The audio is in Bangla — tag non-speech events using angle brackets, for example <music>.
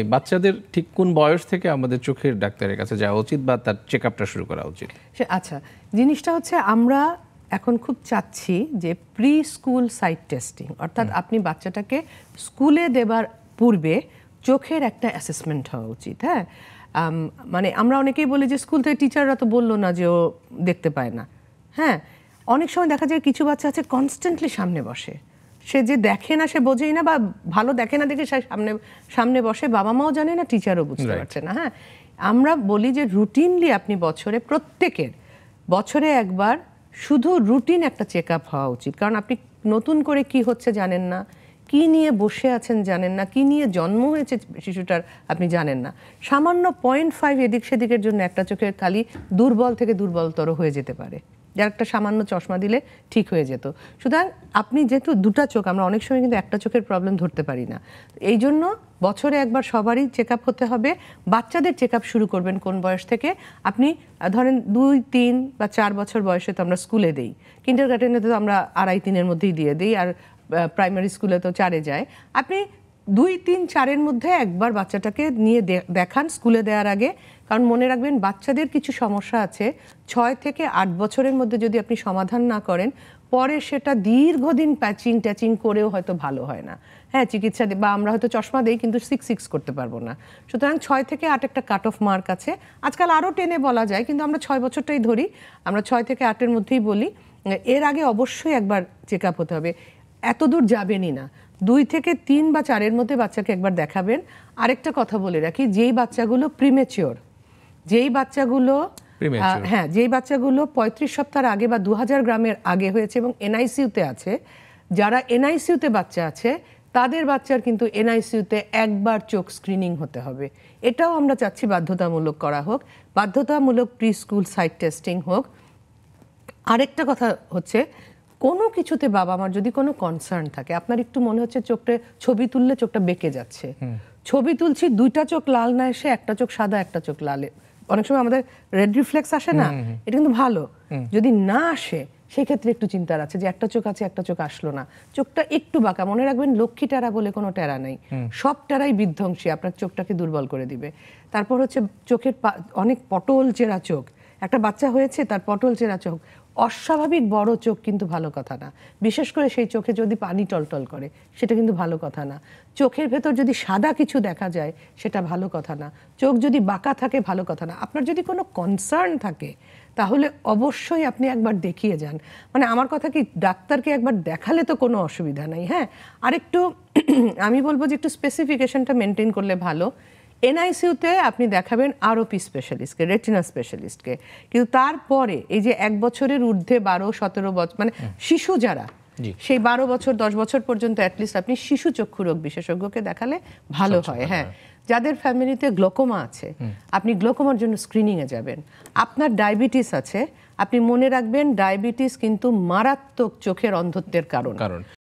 ওই বাচ্চাদের ঠিক কোন বয়স থেকে আমাদের চোখের ডাক্তারের কাছে যাওয়া উচিত বা তার চেক আপটা শুরু করা উচিত আচ্ছা জিনিসটা হচ্ছে আমরা এখন খুব চাচ্ছি যে প্রি স্কুল সাইট টেস্টিং অর্থাৎ আপনি বাচ্চাটাকে স্কুলে দেবার পূর্বে চোখের একটা অ্যাসেসমেন্ট হওয়া উচিত হ্যাঁ মানে আমরা অনেকেই বলি যে স্কুল থেকে টিচাররা তো বললো না যে ও দেখতে পায় না হ্যাঁ অনেক সময় দেখা যায় কিছু বাচ্চা আছে কনস্ট্যান্টলি সামনে বসে সে যে দেখে না সে বোঝেই না বা ভালো দেখে না দেখে সামনে সামনে বসে বাবা মাও জানে না টিচারও বুঝতে পারছে না হ্যাঁ আমরা বলি যে রুটিনলি আপনি বছরে প্রত্যেকের বছরে একবার শুধু রুটিন একটা চেক আপ হওয়া উচিত কারণ আপনি নতুন করে কি হচ্ছে জানেন না কি নিয়ে বসে আছেন জানেন না কি নিয়ে জন্ম হয়েছে শিশুটার আপনি জানেন না সামান্য পয়েন্ট ফাইভ এদিক সেদিকের জন্য একটা চোখের খালি দুর্বল থেকে দুর্বলতর হয়ে যেতে পারে যার একটা সামান্য চশমা দিলে ঠিক হয়ে যেত সুতরাং আপনি যেহেতু দুটা চোখ আমরা অনেক সময় কিন্তু একটা চোখের প্রবলেম ধরতে পারি না এই জন্য বছরে একবার সবারই চেক হতে হবে বাচ্চাদের চেক আপ শুরু করবেন কোন বয়স থেকে আপনি ধরেন দুই তিন বা চার বছর বয়সে তো আমরা স্কুলে দিই কিন্ডার গার্ডেনে তো আমরা আড়াই তিনের মধ্যেই দিয়ে দিই আর প্রাইমারি স্কুলে তো চারে যায় আপনি দুই তিন চারের মধ্যে একবার বাচ্চাটাকে নিয়ে দেখান স্কুলে দেওয়ার আগে কারণ মনে রাখবেন বাচ্চাদের কিছু সমস্যা আছে ছয় থেকে আট বছরের মধ্যে যদি আপনি সমাধান না করেন পরে সেটা দীর্ঘদিন প্যাচিং ট্যাচিং করেও হয়তো ভালো হয় না হ্যাঁ চিকিৎসা বা আমরা হয়তো চশমা দিই কিন্তু সিক্স সিক্স করতে পারবো না সুতরাং ছয় থেকে আট একটা কাট অফ মার্ক আছে আজকাল আরও টেনে বলা যায় কিন্তু আমরা ছয় বছরটাই ধরি আমরা ছয় থেকে আটের মধ্যেই বলি এর আগে অবশ্যই একবার চেক আপ হতে হবে এত দূর যাবেনই না দুই থেকে তিন বা চারের মধ্যে বাচ্চাকে একবার দেখাবেন আরেকটা কথা বলে রাখি যেই বাচ্চাগুলো প্রিমেচিওর যেই বাচ্চাগুলো হ্যাঁ যেই বাচ্চাগুলো পঁয়ত্রিশ সপ্তাহের আগে বা দু গ্রামের আগে হয়েছে এবং এনআইসিউতে আছে যারা এনআইসিউতে বাচ্চা আছে তাদের বাচ্চার কিন্তু এনআইসিউতে একবার চোখ স্ক্রিনিং হতে হবে এটাও আমরা চাচ্ছি বাধ্যতামূলক করা হোক বাধ্যতামূলক প্রি স্কুল সাইট টেস্টিং হোক আরেকটা কথা হচ্ছে কোনো কিছুতে বাবা আমার যদি কোনো কনসার্ন থাকে আপনার একটু মনে হচ্ছে চোখটা ছবি তুললে চোখটা বেঁকে যাচ্ছে ছবি তুলছি দুইটা চোখ লাল না এসে একটা চোখ সাদা একটা চোখ লালে অনেক সময় আমাদের রেড রিফ্লেক্স আসে না এটা কিন্তু ভালো যদি না আসে সেক্ষেত্রে একটু চিন্তার আছে যে একটা চোখ আছে একটা চোখ আসলো না চোখটা একটু বাঁকা মনে রাখবেন লক্ষ্মী টেরা বলে কোনো টেরা নেই সব টেরাই বিধ্বংসী আপনার চোখটাকে দুর্বল করে দিবে তারপর হচ্ছে চোখের অনেক পটল চেরা চোখ একটা বাচ্চা হয়েছে তার পটল চেরা চোখ অস্বাভাবিক বড় চোখ কিন্তু ভালো কথা না বিশেষ করে সেই চোখে যদি পানি টলটল করে সেটা কিন্তু ভালো কথা না চোখের ভেতর যদি সাদা কিছু দেখা যায় সেটা ভালো কথা না চোখ যদি বাঁকা থাকে ভালো কথা না আপনার যদি কোনো কনসার্ন থাকে তাহলে অবশ্যই আপনি একবার দেখিয়ে যান মানে আমার কথা কি ডাক্তারকে একবার দেখালে তো কোনো অসুবিধা নাই হ্যাঁ আরেকটু <clears throat> আমি বলবো যে একটু স্পেসিফিকেশনটা মেনটেন করলে ভালো এনআইসিউতে আপনি দেখাবেন আরোপি স্পেশালিস্টকে রেটিনা স্পেশালিস্টকে কিন্তু তারপরে এই যে এক বছরের ঊর্ধ্বে বারো সতেরো বছর মানে শিশু যারা সেই বারো বছর দশ বছর পর্যন্ত অ্যাটলিস্ট আপনি শিশু চক্ষু রোগ বিশেষজ্ঞকে দেখালে ভালো হয় হ্যাঁ।, হ্যাঁ যাদের ফ্যামিলিতে গ্লোকোমা আছে আপনি গ্লোকোমার জন্য স্ক্রিনিংয়ে যাবেন আপনার ডায়াবেটিস আছে আপনি মনে রাখবেন ডায়াবেটিস কিন্তু মারাত্মক চোখের অন্ধত্বের কারণ